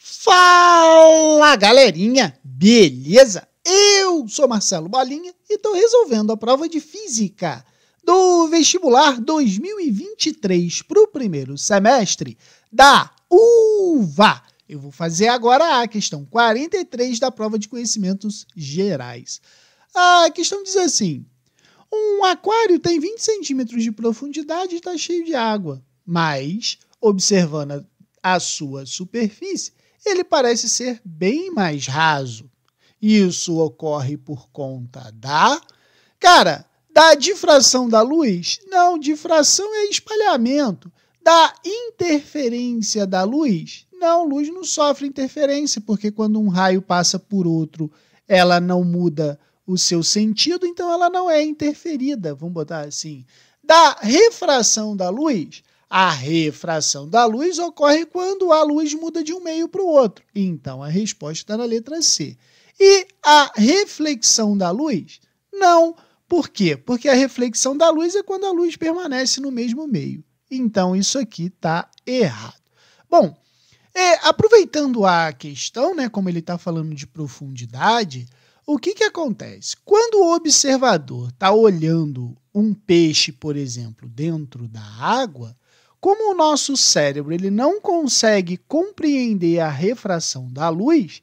Fala galerinha, beleza? Eu sou Marcelo Bolinha e estou resolvendo a prova de física do vestibular 2023 para o primeiro semestre da UVA. Eu vou fazer agora a questão 43 da prova de conhecimentos gerais. A questão diz assim: um aquário tem 20 centímetros de profundidade e está cheio de água, mas, observando a sua superfície, ele parece ser bem mais raso. Isso ocorre por conta da. Cara, da difração da luz? Não, difração é espalhamento. Da interferência da luz? Não, luz não sofre interferência, porque quando um raio passa por outro, ela não muda o seu sentido, então ela não é interferida, vamos botar assim. Da refração da luz? A refração da luz ocorre quando a luz muda de um meio para o outro. Então a resposta está na letra C. E a reflexão da luz? Não. Por quê? Porque a reflexão da luz é quando a luz permanece no mesmo meio. Então isso aqui está errado. Bom, é, aproveitando a questão, né, como ele está falando de profundidade, o que, que acontece? Quando o observador está olhando um peixe, por exemplo, dentro da água, como o nosso cérebro ele não consegue compreender a refração da luz,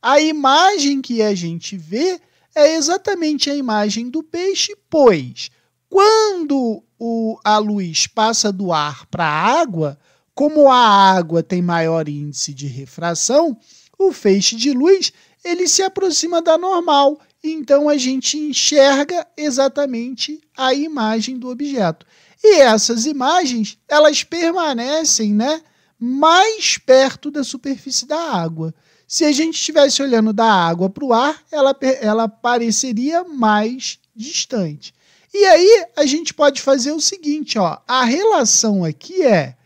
a imagem que a gente vê é exatamente a imagem do peixe, pois quando o, a luz passa do ar para a água, como a água tem maior índice de refração, o feixe de luz ele se aproxima da normal, então a gente enxerga exatamente a imagem do objeto. E essas imagens, elas permanecem, né, mais perto da superfície da água. Se a gente estivesse olhando da água para o ar, ela, ela pareceria mais distante. E aí a gente pode fazer o seguinte, ó, a relação aqui é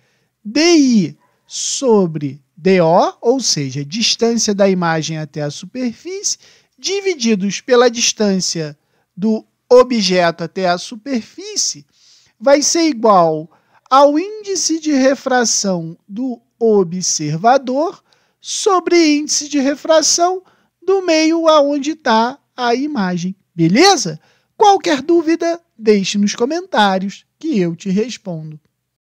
DI sobre DO, ou seja, distância da imagem até a superfície, divididos pela distância do objeto até a superfície, vai ser igual ao índice de refração do observador sobre índice de refração do meio aonde está a imagem. Beleza? Qualquer dúvida, deixe nos comentários que eu te respondo.